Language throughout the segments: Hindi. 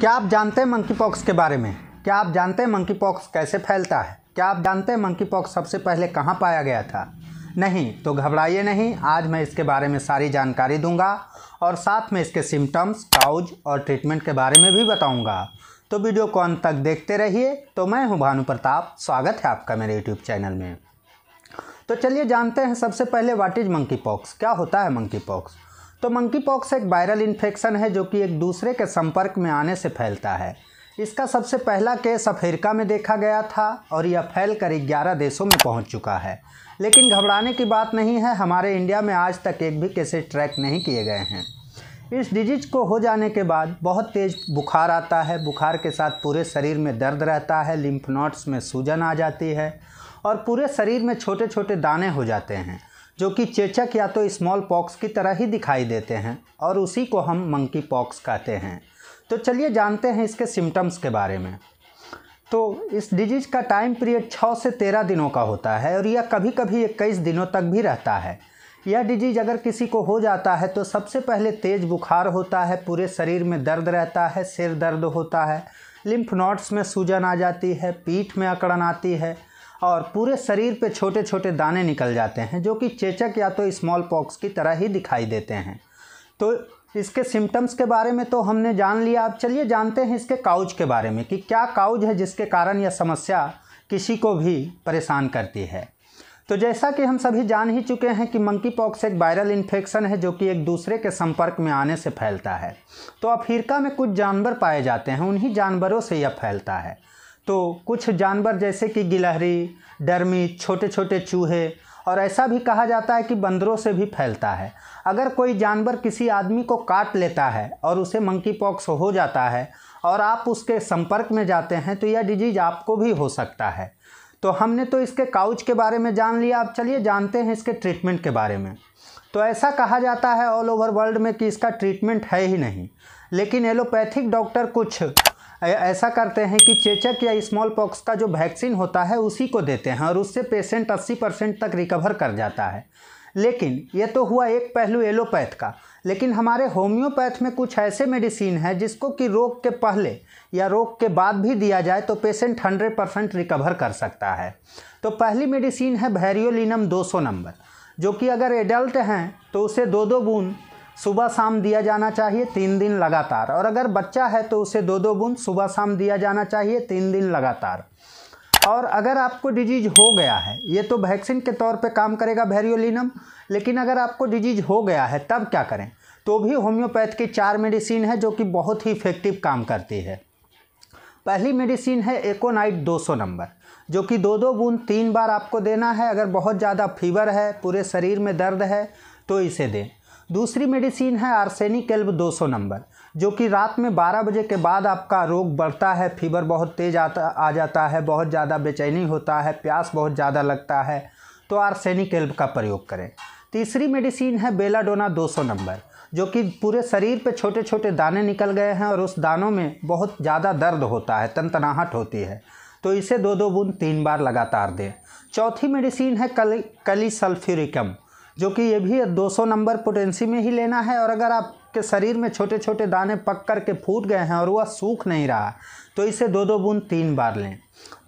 क्या आप जानते हैं मंकी पॉक्स के बारे में क्या आप जानते हैं मंकी पॉक्स कैसे फैलता है क्या आप जानते हैं मंकी पॉक्स सबसे पहले कहाँ पाया गया था नहीं तो घबराइए नहीं आज मैं इसके बारे में सारी जानकारी दूंगा और साथ में इसके सिम्टम्स काउज और ट्रीटमेंट के बारे में भी बताऊंगा तो वीडियो को अंत तक देखते रहिए तो मैं हूं भानु प्रताप स्वागत है आपका मेरे यूट्यूब चैनल में तो चलिए जानते हैं सबसे पहले वाट इज मंकी पॉक्स क्या होता है मंकी पॉक्स तो मंकी पॉक्स एक वायरल इन्फेक्शन है जो कि एक दूसरे के संपर्क में आने से फैलता है इसका सबसे पहला केस अफ्रीका में देखा गया था और यह फैल कर ग्यारह देशों में पहुंच चुका है लेकिन घबराने की बात नहीं है हमारे इंडिया में आज तक एक भी केसेस ट्रैक नहीं किए गए हैं इस डिजीज को हो जाने के बाद बहुत तेज़ बुखार आता है बुखार के साथ पूरे शरीर में दर्द रहता है लिम्फ नोट्स में सूजन आ जाती है और पूरे शरीर में छोटे छोटे दाने हो जाते हैं जो कि चेचक या तो स्मॉल पॉक्स की तरह ही दिखाई देते हैं और उसी को हम मंकी पॉक्स कहते हैं तो चलिए जानते हैं इसके सिम्टम्स के बारे में तो इस डिजीज़ का टाइम पीरियड छः से तेरह दिनों का होता है और यह कभी कभी इक्कीस दिनों तक भी रहता है यह डिजीज़ अगर किसी को हो जाता है तो सबसे पहले तेज़ बुखार होता है पूरे शरीर में दर्द रहता है सिर दर्द होता है लिम्फ नोड्स में सूजन आ जाती है पीठ में अकड़न आती है और पूरे शरीर पे छोटे छोटे दाने निकल जाते हैं जो कि चेचक या तो स्मॉल पॉक्स की तरह ही दिखाई देते हैं तो इसके सिम्टम्स के बारे में तो हमने जान लिया अब चलिए जानते हैं इसके काउज के बारे में कि क्या काउज है जिसके कारण यह समस्या किसी को भी परेशान करती है तो जैसा कि हम सभी जान ही चुके हैं कि मंकी पॉक्स एक वायरल इन्फेक्शन है जो कि एक दूसरे के संपर्क में आने से फैलता है तो अफ्रीका में कुछ जानवर पाए जाते हैं उन्हीं जानवरों से यह फैलता है तो कुछ जानवर जैसे कि गिलहरी डरमी छोटे छोटे चूहे और ऐसा भी कहा जाता है कि बंदरों से भी फैलता है अगर कोई जानवर किसी आदमी को काट लेता है और उसे मंकी पॉक्स हो जाता है और आप उसके संपर्क में जाते हैं तो यह डिजीज आपको भी हो सकता है तो हमने तो इसके काउच के बारे में जान लिया अब चलिए जानते हैं इसके ट्रीटमेंट के बारे में तो ऐसा कहा जाता है ऑल ओवर वर्ल्ड में कि इसका ट्रीटमेंट है ही नहीं लेकिन एलोपैथिक डॉक्टर कुछ ऐसा करते हैं कि चेचक या स्मॉल पॉक्स का जो वैक्सीन होता है उसी को देते हैं और उससे पेशेंट 80 परसेंट तक रिकवर कर जाता है लेकिन ये तो हुआ एक पहलू एलोपैथ का लेकिन हमारे होम्योपैथ में कुछ ऐसे मेडिसिन हैं जिसको कि रोग के पहले या रोग के बाद भी दिया जाए तो पेशेंट 100 परसेंट रिकवर कर सकता है तो पहली मेडिसिन है भैरियोलिनम 200 नंबर जो कि अगर एडल्ट हैं तो उसे दो दो बूंद सुबह शाम दिया जाना चाहिए तीन दिन लगातार और अगर बच्चा है तो उसे दो दो बूंद सुबह शाम दिया जाना चाहिए तीन दिन लगातार और अगर आपको डिजीज हो गया है ये तो वैक्सीन के तौर पे काम करेगा वेरियोलिनम लेकिन अगर आपको डिजीज हो गया है तब क्या करें तो भी होम्योपैथ की चार मेडिसिन है जो कि बहुत ही इफेक्टिव काम करती है पहली मेडिसिन है एकोनाइट 200 नंबर जो कि दो दो बूंद तीन बार आपको देना है अगर बहुत ज़्यादा फीवर है पूरे शरीर में दर्द है तो इसे दें दूसरी मेडिसिन है आर्सेनिक एल्ब 200 नंबर जो कि रात में 12 बजे के बाद आपका रोग बढ़ता है फीवर बहुत तेज़ आता आ जाता है बहुत ज़्यादा बेचैनी होता है प्यास बहुत ज़्यादा लगता है तो आर्सेनिक एल्ब का प्रयोग करें तीसरी मेडिसिन है बेलाडोना 200 नंबर जो कि पूरे शरीर पे छोटे छोटे दाने निकल गए हैं और उस दानों में बहुत ज़्यादा दर्द होता है तनतनाहट होती है तो इसे दो दो बूंद तीन बार लगातार दें चौथी मेडिसिन है कली कली सल्फ्यूरिकम जो कि ये भी 200 नंबर पोटेंसी में ही लेना है और अगर आपके शरीर में छोटे छोटे दाने पक कर के फूट गए हैं और वह सूख नहीं रहा तो इसे दो दो बूंद तीन बार लें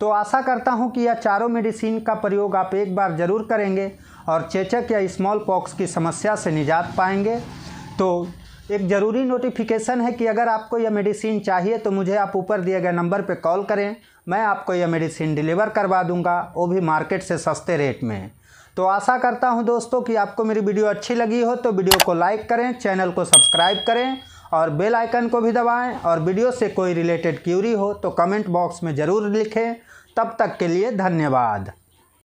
तो आशा करता हूँ कि यह चारों मेडिसिन का प्रयोग आप एक बार ज़रूर करेंगे और चेचक या स्मॉल पॉक्स की समस्या से निजात पाएंगे तो एक ज़रूरी नोटिफिकेशन है कि अगर आपको यह मेडिसिन चाहिए तो मुझे आप ऊपर दिए गए नंबर पर कॉल करें मैं आपको यह मेडिसिन डिलीवर करवा दूंगा वो भी मार्केट से सस्ते रेट में तो आशा करता हूं दोस्तों कि आपको मेरी वीडियो अच्छी लगी हो तो वीडियो को लाइक करें चैनल को सब्सक्राइब करें और बेल आइकन को भी दबाएं और वीडियो से कोई रिलेटेड क्यूरी हो तो कमेंट बॉक्स में ज़रूर लिखें तब तक के लिए धन्यवाद